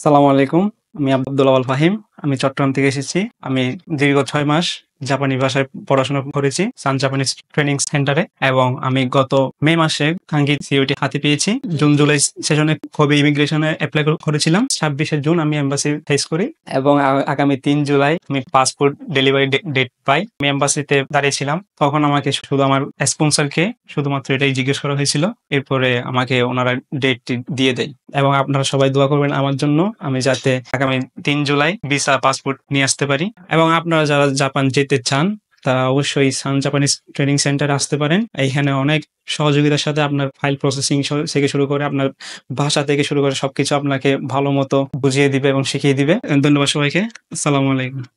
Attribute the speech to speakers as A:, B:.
A: সালাম আলাইকুম আমি আবদুল্লাহ ফাহিম আমি চট্টগ্রাম থেকে এসেছি আমি দীর্ঘ ছয় মাস জাপানি ভাষায় পড়াশোনা করেছি সান জাপানিজ ট্রেনিং সেন্টারে এবং আমি গত মে মাসে কাঙ্গি সিওটি হাতে পেয়েছি জুন জুলাই সেশনে কবি ইমিগ্রেশনে অ্যাপ্লাই করেছিলাম ছাব্বিশে জুন আমি এম্বাসি ফেস করি এবং আগামী তিন জুলাই আমি পাসপোর্ট ডেলিভারি ডেট পাই আমি এম্বাসিতে দাঁড়িয়েছিলাম তখন আমাকে শুধু আমার স্পন্সারকে শুধুমাত্র এটাই জিজ্ঞেস করা হয়েছিল এরপরে আমাকে ওনারা ডেটটি দিয়ে দেয় এবং আপনারা সবাই দোয়া করবেন আমার জন্য আমি যাতে আগামী তিন জুলাই ভিসা পাসপোর্ট নিয়ে আসতে পারি এবং আপনারা যারা জাপান যেতে নিতে চান তারা অবশ্যই সান জাপানিজ ট্রেনিং সেন্টারে আসতে পারেন এইখানে অনেক সহযোগিতার সাথে আপনার ফাইল প্রসেসিং থেকে শুরু করে আপনার ভাষা থেকে শুরু করে সবকিছু আপনাকে ভালো মতো বুঝিয়ে দিবে এবং শিখিয়ে দিবে ধন্যবাদ সবাইকে আসসালামু আলাইকুম